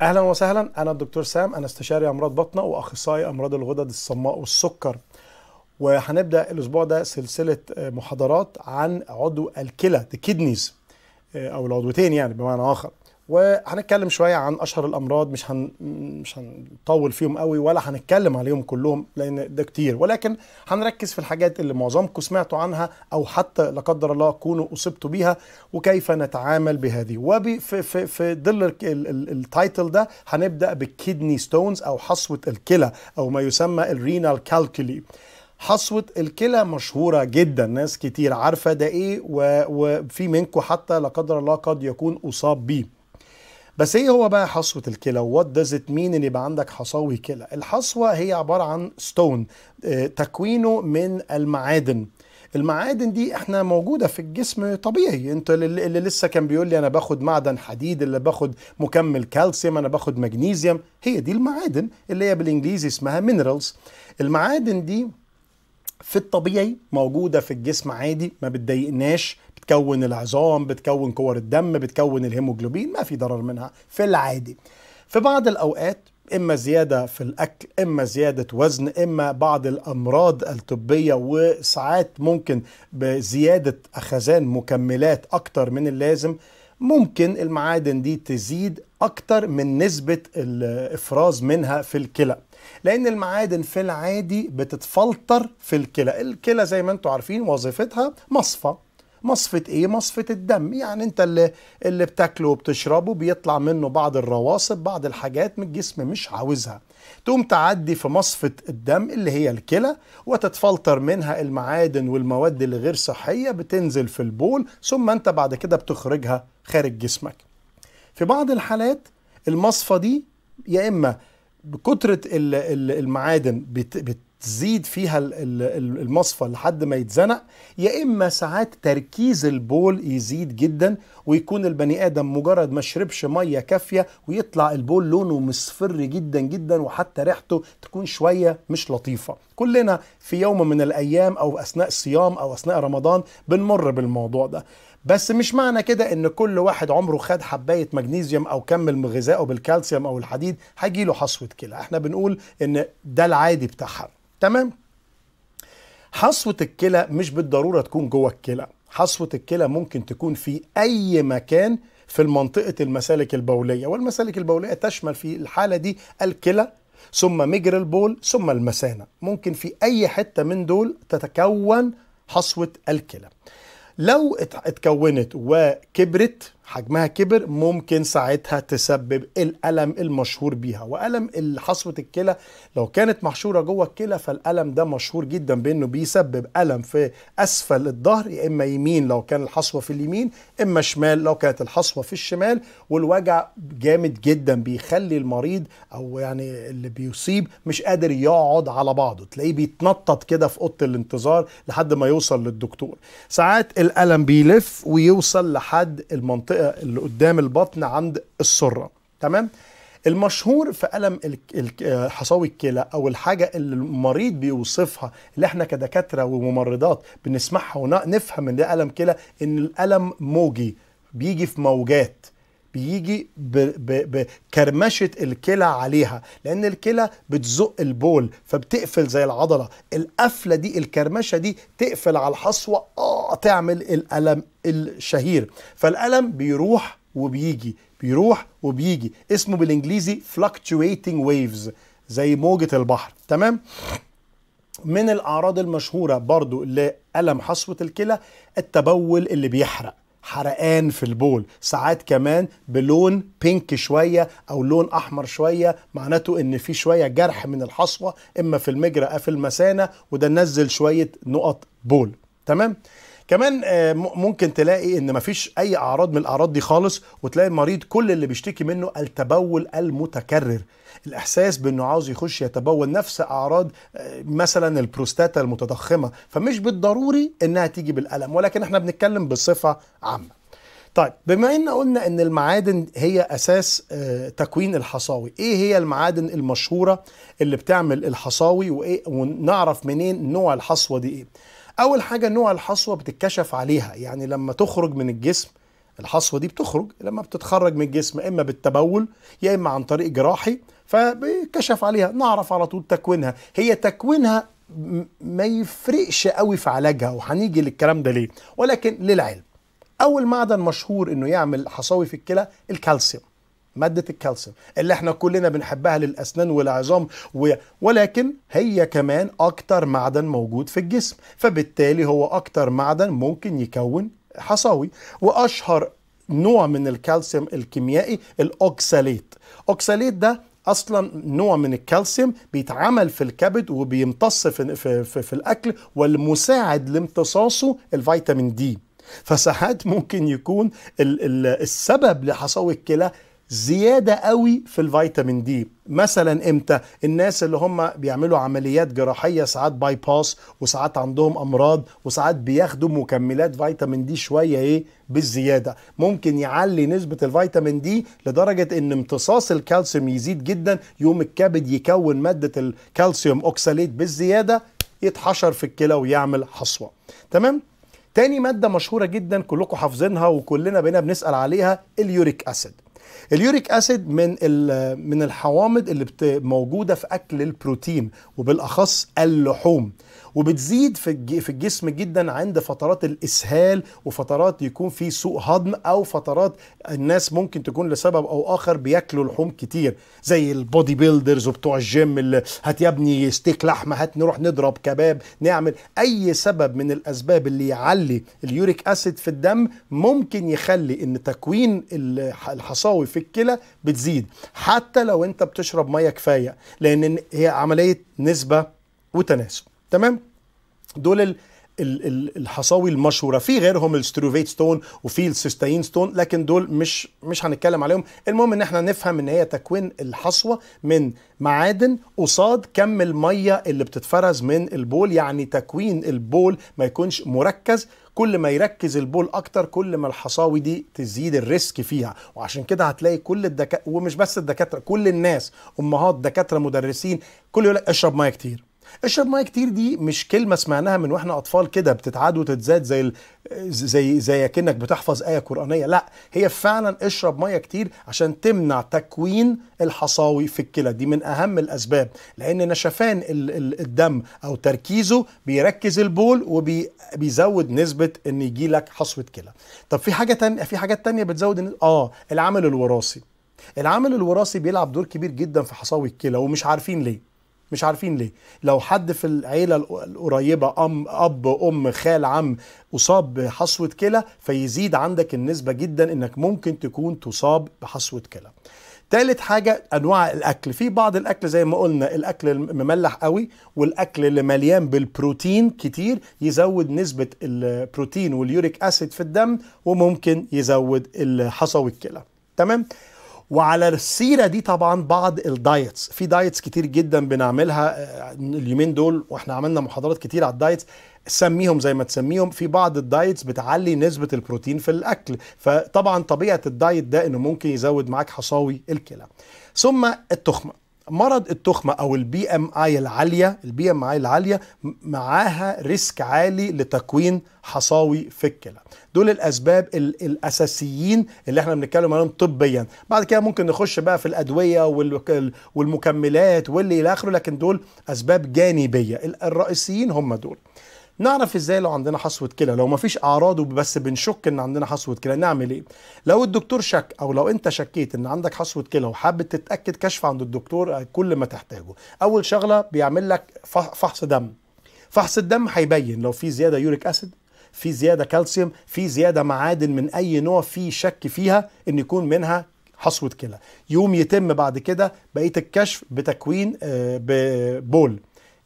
اهلا وسهلا انا الدكتور سام انا استشاري امراض بطنه واخصائي امراض الغدد الصماء والسكر وهنبدا الاسبوع ده سلسله آه، محاضرات عن عضو الكلى the kidneys آه، او العضوتين يعني بمعنى اخر وهنتكلم شويه عن اشهر الامراض مش هن مش هنطول فيهم قوي ولا هنتكلم عليهم كلهم لان ده كتير ولكن هنركز في الحاجات اللي معظمكم سمعتوا عنها او حتى لا قدر الله كونوا اصبتوا بيها وكيف نتعامل بهذه وفي في في ظل التايتل ده هنبدا بالكيدني ستونز او حصوه الكلى او ما يسمى الرينال كالكولي حصوة الكلى مشهورة جدا ناس كتير عارفة ده ايه وفي منكم حتى لا قدر الله قد يكون أصاب بيه بس ايه هو بقى حصوه الكلى وات داز ات مين ان يبقى عندك حصاوي كلى الحصوه هي عباره عن ستون آه، تكوينه من المعادن المعادن دي احنا موجوده في الجسم طبيعي انت اللي لسه كان بيقول لي انا باخد معدن حديد اللي باخد مكمل كالسيوم انا باخد مغنيسيوم هي دي المعادن اللي هي بالانجليزي اسمها مينرالز المعادن دي في الطبيعي موجودة في الجسم عادي ما بتضايقناش بتكون العظام بتكون كور الدم بتكون الهيموجلوبين ما في ضرر منها في العادي في بعض الأوقات إما زيادة في الأكل إما زيادة وزن إما بعض الأمراض الطبية وساعات ممكن بزيادة أخزان مكملات أكتر من اللازم ممكن المعادن دي تزيد أكتر من نسبة الإفراز منها في الكلى لأن المعادن في العادي بتتفلتر في الكلى الكلى زي ما انتم عارفين وظيفتها مصفى مصفة ايه مصفة الدم يعني انت اللي, اللي بتاكله وبتشربه بيطلع منه بعض الرواسب بعض الحاجات من الجسم مش عاوزها تقوم تعدي في مصفة الدم اللي هي الكلى وتتفلتر منها المعادن والمواد اللي غير صحية بتنزل في البول ثم انت بعد كده بتخرجها خارج جسمك في بعض الحالات المصفة دي يا اما بكترة المعادن بت تزيد فيها المصفى لحد ما يتزنق يا اما ساعات تركيز البول يزيد جدا ويكون البني ادم مجرد ما شربش ميه كافيه ويطلع البول لونه مصفر جدا جدا وحتى ريحته تكون شويه مش لطيفه كلنا في يوم من الايام او اثناء الصيام او اثناء رمضان بنمر بالموضوع ده بس مش معنى كده ان كل واحد عمره خد حبايه مغنيزيوم او كمل غذائه بالكالسيوم او الحديد هيجي له حصوه كلى احنا بنقول ان ده العادي بتاعها تمام حصوة الكلى مش بالضرورة تكون جوه الكلى حصوة الكلى ممكن تكون في أي مكان في منطقة المسالك البولية والمسالك البولية تشمل في الحالة دي الكلى ثم مجر البول ثم المثانة ممكن في أي حتة من دول تتكون حصوة الكلى لو اتكونت وكبرت حجمها كبر ممكن ساعتها تسبب الألم المشهور بيها وألم حصوة الكلى لو كانت محشورة جوه الكلى فالألم ده مشهور جدا بأنه بيسبب ألم في أسفل الظهر يا إما يمين لو كان الحصوة في اليمين إما شمال لو كانت الحصوة في الشمال والوجع جامد جدا بيخلي المريض أو يعني اللي بيصيب مش قادر يقعد على بعضه تلاقيه بيتنطط كده في أوضة الانتظار لحد ما يوصل للدكتور ساعات الألم بيلف ويوصل لحد المنطقة المنطقه اللي قدام البطن عند السره تمام المشهور في ألم آه، حصاوي الكلى أو الحاجة اللي المريض بيوصفها اللي احنا كدكاترة وممرضات بنسمعها ونفهم إن ده ألم كلى إن الألم موجي بيجي في موجات بيجي بكرمشه الكلى عليها لان الكلى بتزق البول فبتقفل زي العضله القفله دي الكرمشه دي تقفل على الحصوه اه تعمل الالم الشهير فالالم بيروح وبيجي بيروح وبيجي اسمه بالانجليزي fluctuating waves زي موجه البحر تمام من الاعراض المشهوره برضو لالم حصوه الكلى التبول اللي بيحرق حرقان في البول ساعات كمان بلون بينك شوية أو لون أحمر شوية معناته إن في شوية جرح من الحصوة إما في المجرى أو في المثانة وده نزل شوية نقط بول تمام كمان آه، ممكن تلاقي ان مفيش اي اعراض من الاعراض دي خالص وتلاقي المريض كل اللي بيشتكي منه التبول المتكرر الاحساس بانه عاوز يخش يتبول نفس اعراض آه، مثلا البروستاتا المتضخمه فمش بالضروري انها تيجي بالالم ولكن احنا بنتكلم بصفه عامه طيب بما ان قلنا ان المعادن هي اساس آه، تكوين الحصاوي ايه هي المعادن المشهوره اللي بتعمل الحصاوي وايه ونعرف منين نوع الحصوه دي ايه اول حاجه نوع الحصوه بتتكشف عليها يعني لما تخرج من الجسم الحصوه دي بتخرج لما بتتخرج من الجسم اما بالتبول يا اما عن طريق جراحي فبيكشف عليها نعرف على طول تكوينها هي تكوينها ما يفرقش قوي في علاجها وهنيجي للكلام ده ليه ولكن للعلم اول معدن مشهور انه يعمل حصاوي في الكلى الكالسيوم ماده الكالسيوم اللي احنا كلنا بنحبها للاسنان والعظام و... ولكن هي كمان اكتر معدن موجود في الجسم فبالتالي هو اكتر معدن ممكن يكون حصاوي واشهر نوع من الكالسيوم الكيميائي الاوكساليت اوكساليت ده اصلا نوع من الكالسيوم بيتعمل في الكبد وبيمتص في, في, في, في الاكل والمساعد لامتصاصه الفيتامين دي فساعات ممكن يكون ال ال السبب لحصاوي الكلى زياده قوي في الفيتامين دي مثلا امتى الناس اللي هم بيعملوا عمليات جراحيه ساعات باي باس وساعات عندهم امراض وساعات بياخدوا مكملات فيتامين دي شويه ايه بالزياده ممكن يعلي نسبه الفيتامين دي لدرجه ان امتصاص الكالسيوم يزيد جدا يوم الكبد يكون ماده الكالسيوم اوكساليت بالزياده يتحشر في الكلى ويعمل حصوه تمام تاني ماده مشهوره جدا كلكم حافظينها وكلنا بقينا بنسال عليها اليوريك اسيد اليوريك اسيد من من الحوامض اللي موجوده في اكل البروتين وبالاخص اللحوم وبتزيد في الجسم جدا عند فترات الاسهال وفترات يكون في سوء هضم او فترات الناس ممكن تكون لسبب او اخر بياكلوا لحوم كتير زي البودي بيلدرز وبتوع الجيم اللي هات يا ابني ستيك لحمه هات نروح نضرب كباب نعمل اي سبب من الاسباب اللي يعلي اليوريك اسيد في الدم ممكن يخلي ان تكوين الحصاوي في الكلى بتزيد حتى لو انت بتشرب ميه كفايه لان هي عمليه نسبه وتناسب تمام دول ال الحصاوي المشهوره في غيرهم الستروفيت ستون وفي السيستاين ستون لكن دول مش مش هنتكلم عليهم المهم ان احنا نفهم ان هي تكوين الحصوه من معادن قصاد كم الميه اللي بتتفرز من البول يعني تكوين البول ما يكونش مركز كل ما يركز البول اكتر كل ما الحصاوي دي تزيد الريسك فيها وعشان كده هتلاقي كل الدكاتره ومش بس الدكاتره كل الناس امهات دكاتره مدرسين كل يقول لك اشرب ميه كتير اشرب ميه كتير دي مش كلمه سمعناها من واحنا اطفال كده بتتعاد وتتزاد زي زي زي كانك بتحفظ ايه قرانيه لا هي فعلا اشرب ميه كتير عشان تمنع تكوين الحصاوي في الكلى دي من اهم الاسباب لان نشفان الدم او تركيزه بيركز البول وبيزود نسبه ان يجي لك حصوه كلى طب في حاجه تانية في حاجات تانية بتزود اه العامل الوراثي العامل الوراثي بيلعب دور كبير جدا في حصاوي الكلى ومش عارفين ليه مش عارفين ليه لو حد في العيله القريبه ام اب ام خال عم اصاب بحصوه كلى فيزيد عندك النسبه جدا انك ممكن تكون تصاب بحصوه كلى تالت حاجة أنواع الأكل في بعض الأكل زي ما قلنا الأكل المملح قوي والأكل اللي مليان بالبروتين كتير يزود نسبة البروتين واليوريك أسيد في الدم وممكن يزود حصوي الكلى تمام وعلى السيره دي طبعا بعض الدايتس في دايتس كتير جدا بنعملها آه، اليومين دول واحنا عملنا محاضرات كتير على الدايتس سميهم زي ما تسميهم في بعض الدايتس بتعلي نسبة البروتين في الأكل فطبعا طبيعة الدايت ده إنه ممكن يزود معاك حصاوي الكلى ثم التخمة مرض التخمه او البي ام اي العاليه البي ام اي العاليه معاها ريسك عالي لتكوين حصاوي في الكلى دول الاسباب الاساسيين اللي احنا بنتكلم عليهم طبيا بعد كده ممكن نخش بقى في الادويه والمكملات واللي الى اخره لكن دول اسباب جانبيه الرئيسيين هم دول نعرف ازاي لو عندنا حصوه كلى لو مفيش اعراض وبس بنشك ان عندنا حصوه كلى نعمل ايه لو الدكتور شك او لو انت شكيت ان عندك حصوه كلى وحابب تتاكد كشف عند الدكتور آه، كل ما تحتاجه اول شغله بيعمل لك فحص دم فحص الدم هيبين لو في زياده يوريك اسيد في زياده كالسيوم في زياده معادن من اي نوع في شك فيها ان يكون منها حصوه كلى يوم يتم بعد كده بقيه الكشف بتكوين آه، بول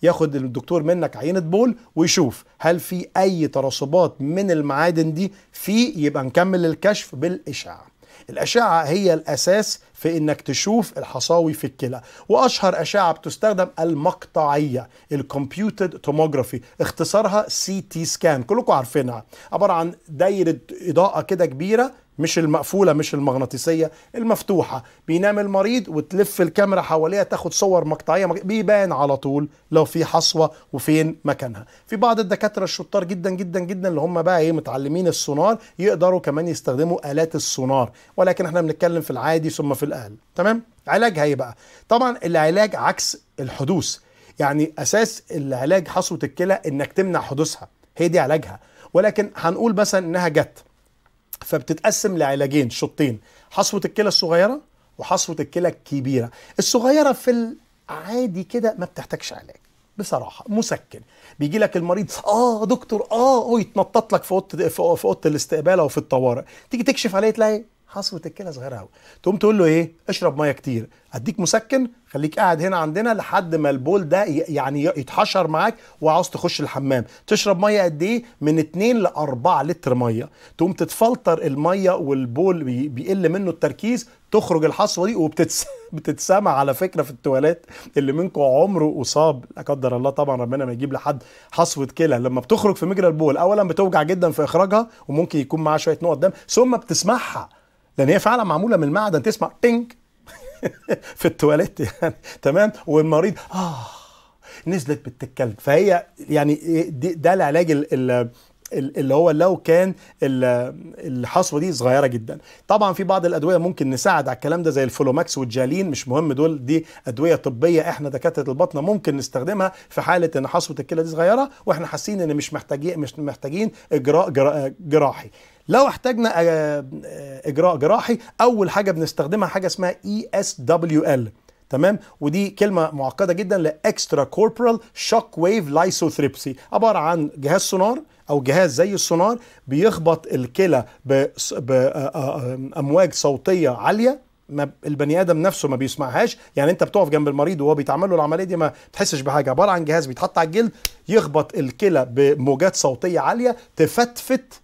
ياخد الدكتور منك عينه بول ويشوف هل في اي ترسبات من المعادن دي في يبقى نكمل الكشف بالاشعه الأشعة هي الأساس في إنك تشوف الحصاوي في الكلى وأشهر أشعة بتستخدم المقطعية الكمبيوتر توموجرافي اختصارها سي تي سكان كلكم عارفينها عبارة عن دايرة إضاءة كده كبيرة مش المقفوله مش المغناطيسيه المفتوحه بينام المريض وتلف الكاميرا حواليها تاخد صور مقطعيه بيبان على طول لو في حصوه وفين مكانها في بعض الدكاتره الشطار جدا جدا جدا اللي هم بقى ايه متعلمين السونار يقدروا كمان يستخدموا الات السونار ولكن احنا بنتكلم في العادي ثم في الاقل تمام علاجها ايه بقى طبعا العلاج عكس الحدوث يعني اساس العلاج حصوه الكلى انك تمنع حدوثها هي دي علاجها ولكن هنقول مثلا انها جت فبتتقسم لعلاجين شطين حصوه الكلى الصغيره وحصوه الكلى الكبيره الصغيره في العادي كده ما بتحتاجش علاج بصراحه مسكن بيجي لك المريض اه دكتور اه ويتنطط لك في اوضه في اوضه الاستقبال او في الطوارئ تيجي تكشف عليه تلاقي حصوه الكلى صغيره قوي تقوم تقول له ايه اشرب ميه كتير اديك مسكن خليك قاعد هنا عندنا لحد ما البول ده يعني يتحشر معاك وعاوز تخش الحمام تشرب ميه قد ايه من 2 ل 4 لتر ميه تقوم تتفلتر الميه والبول بيقل منه التركيز تخرج الحصوه دي وبتتسمع على فكره في التواليت اللي منكم عمره اصاب لا قدر الله طبعا ربنا ما يجيب لحد حصوه كلى لما بتخرج في مجرى البول اولا بتوجع جدا في اخراجها وممكن يكون معاها شويه نقط دم ثم بتسمعها لان هي فعلا معموله من المعدن تسمع بينج في التواليت يعني تمام والمريض اه نزلت بتتكلم الكلب فهي يعني ده العلاج ال اللي هو لو كان الحصوه دي صغيره جدا طبعا في بعض الادويه ممكن نساعد على الكلام ده زي الفلوماكس والجالين مش مهم دول دي ادويه طبيه احنا دكاتره البطنه ممكن نستخدمها في حاله ان حصوه الكلى دي صغيره واحنا حاسين ان مش محتاجين مش محتاجين اجراء جراحي لو احتاجنا آه، آه، اجراء جراحي اول حاجه بنستخدمها حاجه اسمها اي اس دبليو ال تمام ودي كلمه معقده جدا لاكسترا كوربرال شوك ويف لايسوثريبسي عباره عن جهاز سونار او جهاز زي السونار بيخبط الكلى بامواج آه، صوتيه عاليه ما البني ادم نفسه ما بيسمعهاش يعني انت بتقف جنب المريض وهو بيتعمل له العمليه دي ما بتحسش بحاجه عباره عن جهاز بيتحط على الجلد يخبط الكلى بموجات صوتيه عاليه تفتفت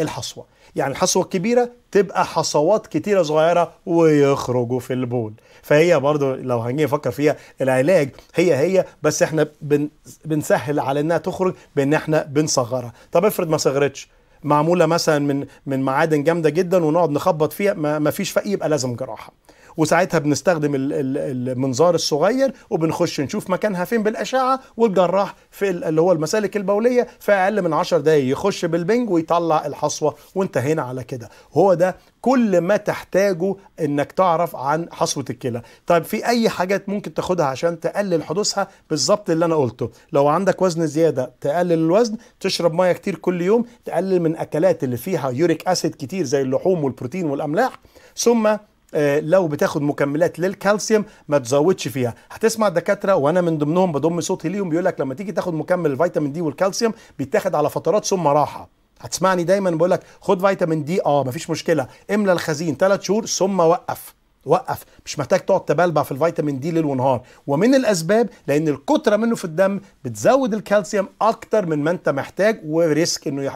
الحصوه يعني الحصوه الكبيره تبقى حصوات كتيره صغيره ويخرجوا في البول فهي برضو لو هنيجي نفكر فيها العلاج هي هي بس احنا بن بنسهل على انها تخرج بان احنا بنصغرها طب افرض ما صغرتش معموله مثلا من من معادن جامده جدا ونقعد نخبط فيها ما فيش فاق يبقى لازم جراحه وساعتها بنستخدم المنظار الصغير وبنخش نشوف مكانها فين بالاشعه والجراح في اللي هو المسالك البوليه في اقل من 10 دقائق يخش بالبنج ويطلع الحصوه وانتهينا على كده هو ده كل ما تحتاجه انك تعرف عن حصوه الكلى طيب في اي حاجات ممكن تاخدها عشان تقلل حدوثها بالظبط اللي انا قلته لو عندك وزن زياده تقلل الوزن تشرب ميه كتير كل يوم تقلل من اكلات اللي فيها يوريك اسيد كتير زي اللحوم والبروتين والاملاح ثم آه، لو بتاخد مكملات للكالسيوم ما تزودش فيها هتسمع الدكاتره وانا من ضمنهم بضم صوتي ليهم بيقول لك لما تيجي تاخد مكمل الفيتامين دي والكالسيوم بيتاخد على فترات ثم راحه هتسمعني دايما بقول لك خد فيتامين دي اه مفيش مشكله املى الخزين ثلاث شهور ثم وقف وقف مش محتاج تقعد تبلبع في الفيتامين دي ليل ونهار ومن الاسباب لان الكتره منه في الدم بتزود الكالسيوم اكتر من ما انت محتاج وريسك انه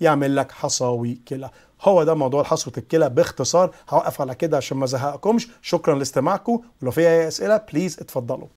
يعمل لك حصاوي كلى هو ده موضوع حصوه الكلى باختصار هوقف على كده عشان ما زهقكمش شكرا لاستماعكم ولو في اي اسئله بليز اتفضلوا